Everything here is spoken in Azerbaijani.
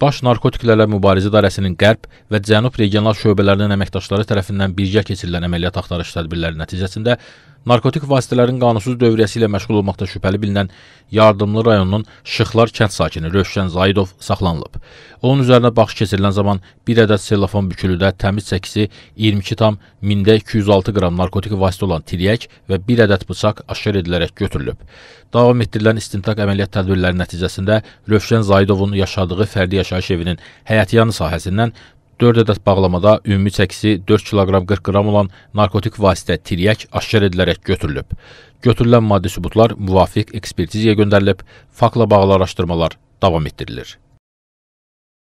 Baş Narkotiklərlə Mübarizə İdarəsinin Qərb və Cənub regional şöbələrinin əməkdaşları tərəfindən birgə keçirilən əməliyyat axtarış tədbirləri nəticəsində narkotik vasitələrin qanunsuz dövriyyəsi ilə məşğul olmaqda şübhəli bilinən Yardımlı rayonunun Şıxlar kənd sakini Rövşən Zaidov saxlanılıb. Onun üzərinə baxış keçirilən zaman bir ədəd sellofan bükülüdə təmiz çəkisi 22 tam mində 206 qram narkotik vasitə olan tiryək və bir ədəd bıçaq aşkar edilərək götürülüb. Davam etdirilən istintaq əməliyyat tədbirləri nəticəsində Rövşən Zaidovun yaşadığı fərdi yaşayış evinin həyətyanı sahəsindən 4 ədəd bağlamada ümumi çəkisi 4 kq 40 qram olan narkotik vasitə tiryək aşkar edilərək götürülüb. Götürülən maddi sübutlar müvafiq ekspertizaya göndərilib, faktla bağlı araşdırmalar davam etdirilir.